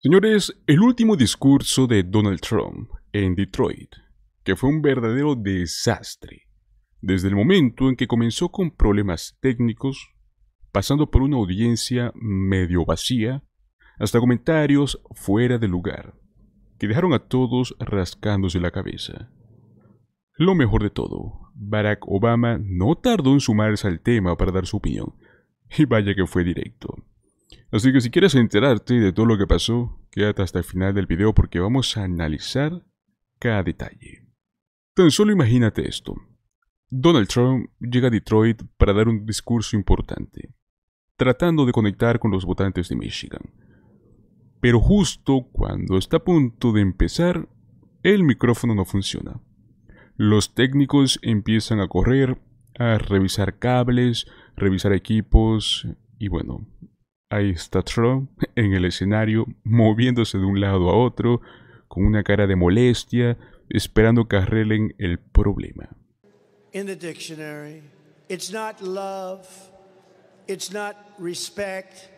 Señores, el último discurso de Donald Trump en Detroit, que fue un verdadero desastre, desde el momento en que comenzó con problemas técnicos, pasando por una audiencia medio vacía, hasta comentarios fuera de lugar, que dejaron a todos rascándose la cabeza. Lo mejor de todo, Barack Obama no tardó en sumarse al tema para dar su opinión, y vaya que fue directo. Así que si quieres enterarte de todo lo que pasó, quédate hasta el final del video porque vamos a analizar cada detalle. Tan solo imagínate esto. Donald Trump llega a Detroit para dar un discurso importante, tratando de conectar con los votantes de Michigan. Pero justo cuando está a punto de empezar, el micrófono no funciona. Los técnicos empiezan a correr, a revisar cables, revisar equipos y bueno, Ahí está Trump en el escenario, moviéndose de un lado a otro, con una cara de molestia, esperando que arreglen el problema. In the dictionary, it's not love, it's not respect.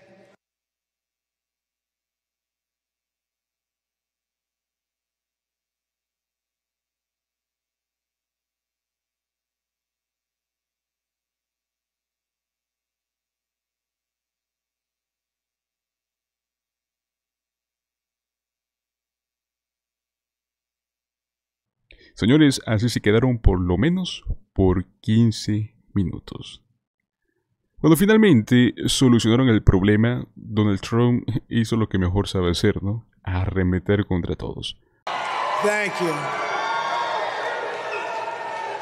Señores, así se quedaron por lo menos por 15 minutos. Cuando finalmente solucionaron el problema, Donald Trump hizo lo que mejor sabe hacer, ¿no? Arremeter contra todos. Thank you.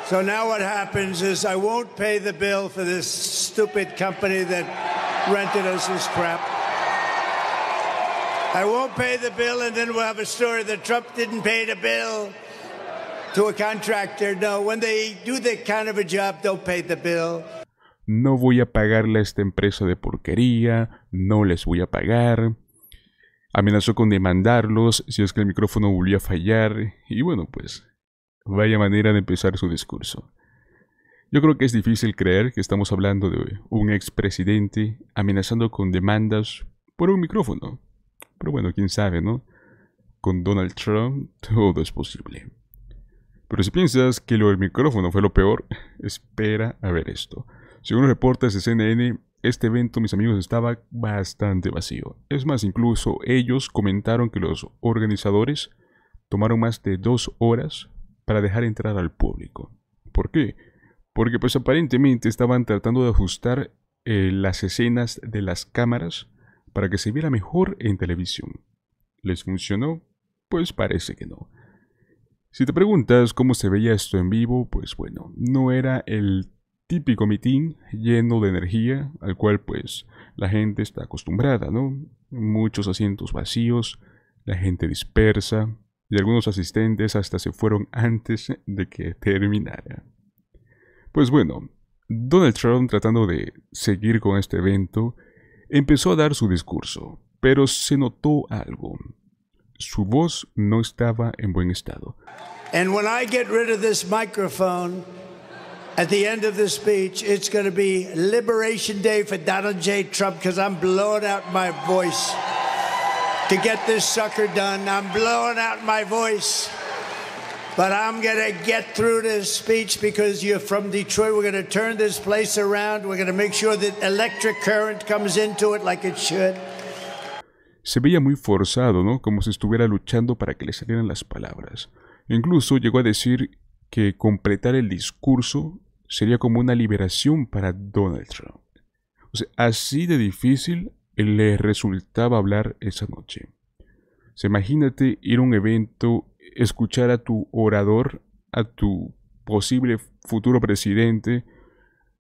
So now what happens is I won't pay the bill for this stupid company that rented us this crap. I won't pay the bill and then we'll have a story that Trump didn't pay the bill. No, No voy a pagarle a esta empresa de porquería, no les voy a pagar. Amenazó con demandarlos si es que el micrófono volvió a fallar. Y bueno, pues, vaya manera de empezar su discurso. Yo creo que es difícil creer que estamos hablando de un expresidente amenazando con demandas por un micrófono. Pero bueno, quién sabe, ¿no? Con Donald Trump todo es posible. Pero si piensas que lo del micrófono fue lo peor, espera a ver esto. Según los reportes de CNN, este evento, mis amigos, estaba bastante vacío. Es más, incluso ellos comentaron que los organizadores tomaron más de dos horas para dejar entrar al público. ¿Por qué? Porque pues aparentemente estaban tratando de ajustar eh, las escenas de las cámaras para que se viera mejor en televisión. ¿Les funcionó? Pues parece que no. Si te preguntas cómo se veía esto en vivo, pues bueno, no era el típico mitin lleno de energía al cual pues la gente está acostumbrada, ¿no? Muchos asientos vacíos, la gente dispersa y algunos asistentes hasta se fueron antes de que terminara. Pues bueno, Donald Trump tratando de seguir con este evento empezó a dar su discurso, pero se notó algo. su voz no estaba en buen estado. And when I get rid of this microphone at the end of this speech, it's going to be Liberation Day for Donald J. Trump because I'm blowing out my voice to get this sucker done. I'm blowing out my voice. But I'm going to get through this speech because you're from Detroit. We're going to turn this place around. We're going to make sure that electric current comes into it like it should. Se veía muy forzado, ¿no? Como si estuviera luchando para que le salieran las palabras. Incluso llegó a decir que completar el discurso sería como una liberación para Donald Trump. O sea, así de difícil le resultaba hablar esa noche. Se imagínate ir a un evento, escuchar a tu orador, a tu posible futuro presidente,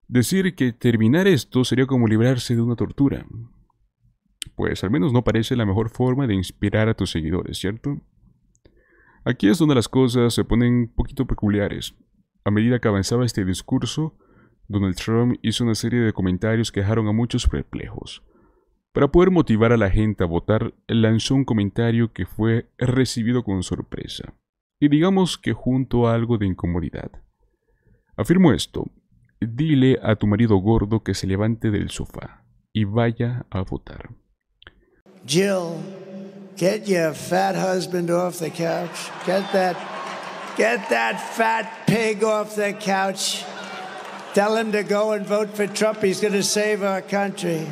decir que terminar esto sería como librarse de una tortura pues al menos no parece la mejor forma de inspirar a tus seguidores, ¿cierto? Aquí es donde las cosas se ponen un poquito peculiares. A medida que avanzaba este discurso, Donald Trump hizo una serie de comentarios que dejaron a muchos perplejos. Para poder motivar a la gente a votar, lanzó un comentario que fue recibido con sorpresa, y digamos que junto a algo de incomodidad. Afirmo esto, dile a tu marido gordo que se levante del sofá y vaya a votar. Jill, get your fat husband off the couch. Get that, get that fat pig off the couch. Tell him to go and vote for Trump. He's going to save our country.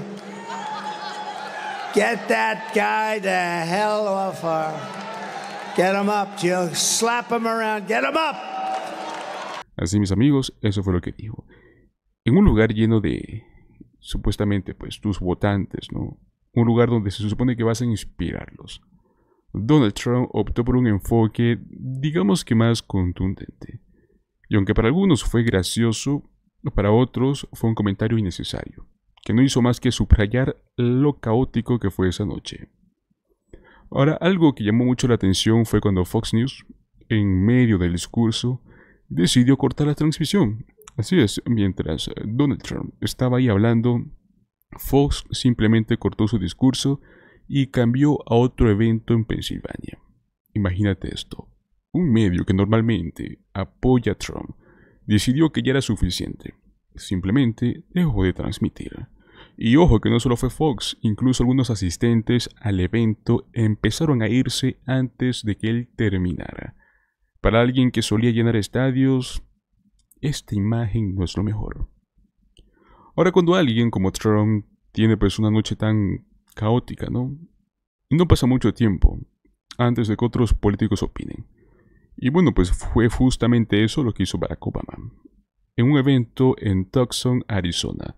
Get that guy the hell off her. Get him up, Jill. Slap him around. Get him up. Así, mis amigos, eso fue lo que dijo. En un lugar lleno de, supuestamente, pues, tus votantes, ¿no? un lugar donde se supone que vas a inspirarlos. Donald Trump optó por un enfoque, digamos que más contundente. Y aunque para algunos fue gracioso, para otros fue un comentario innecesario, que no hizo más que subrayar lo caótico que fue esa noche. Ahora, algo que llamó mucho la atención fue cuando Fox News, en medio del discurso, decidió cortar la transmisión. Así es, mientras Donald Trump estaba ahí hablando, Fox simplemente cortó su discurso y cambió a otro evento en Pensilvania. Imagínate esto. Un medio que normalmente apoya a Trump decidió que ya era suficiente. Simplemente dejó de transmitir. Y ojo que no solo fue Fox, incluso algunos asistentes al evento empezaron a irse antes de que él terminara. Para alguien que solía llenar estadios, esta imagen no es lo mejor. Ahora cuando alguien como Trump tiene pues una noche tan caótica, ¿no? no pasa mucho tiempo antes de que otros políticos opinen. Y bueno, pues fue justamente eso lo que hizo Barack Obama. En un evento en Tucson, Arizona,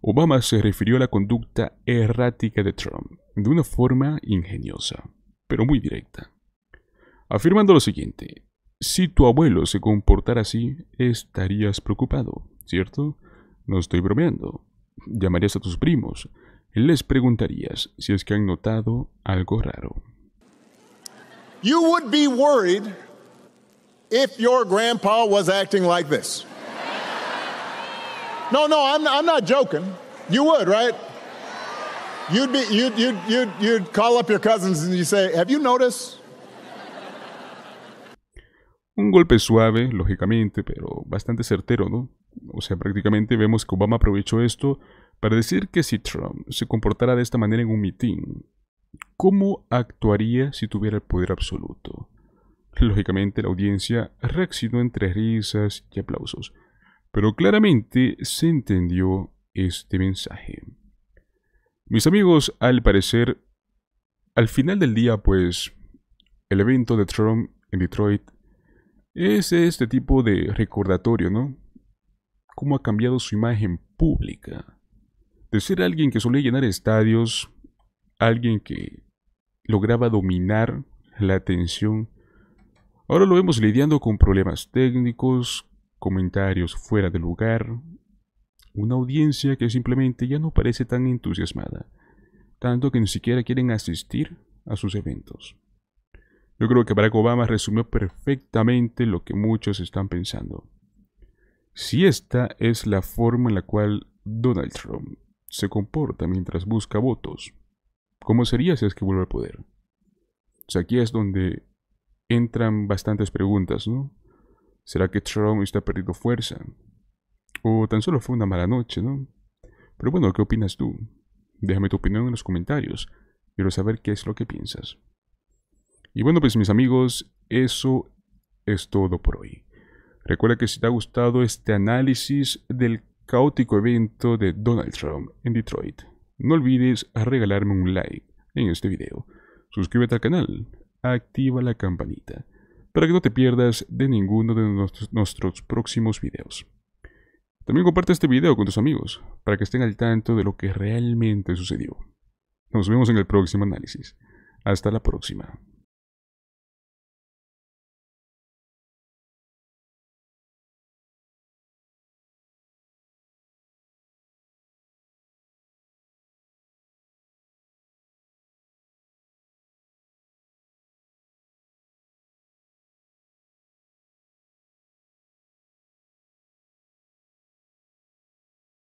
Obama se refirió a la conducta errática de Trump de una forma ingeniosa, pero muy directa, afirmando lo siguiente, si tu abuelo se comportara así, estarías preocupado, ¿cierto? No estoy bromeando. Llamarías a tus primos. Les preguntarías si es que han notado algo raro. You would be worried if your grandpa was acting like this. No, no, I'm, I'm not joking. You would, right? You'd, be, you'd, you'd, you'd, you'd call up your cousins and you say, Have you noticed? Un golpe suave, lógicamente, pero bastante certero, ¿no? O sea, prácticamente vemos que Obama aprovechó esto para decir que si Trump se comportara de esta manera en un mitin, ¿cómo actuaría si tuviera el poder absoluto? Lógicamente la audiencia reaccionó entre risas y aplausos, pero claramente se entendió este mensaje. Mis amigos, al parecer, al final del día, pues, el evento de Trump en Detroit es este tipo de recordatorio, ¿no? cómo ha cambiado su imagen pública. De ser alguien que solía llenar estadios, alguien que lograba dominar la atención, ahora lo vemos lidiando con problemas técnicos, comentarios fuera de lugar, una audiencia que simplemente ya no parece tan entusiasmada, tanto que ni siquiera quieren asistir a sus eventos. Yo creo que Barack Obama resumió perfectamente lo que muchos están pensando si esta es la forma en la cual Donald Trump se comporta mientras busca votos, ¿cómo sería si es que vuelve al poder? O sea, aquí es donde entran bastantes preguntas, ¿no? ¿Será que Trump está perdiendo fuerza? ¿O tan solo fue una mala noche, ¿no? Pero bueno, ¿qué opinas tú? Déjame tu opinión en los comentarios. Quiero saber qué es lo que piensas. Y bueno, pues mis amigos, eso es todo por hoy. Recuerda que si te ha gustado este análisis del caótico evento de Donald Trump en Detroit, no olvides regalarme un like en este video, suscríbete al canal, activa la campanita, para que no te pierdas de ninguno de nuestros, próximos videos. También comparte este video con tus amigos, para que estén al tanto de lo que realmente sucedió. Nos vemos en el próximo análisis. Hasta la próxima.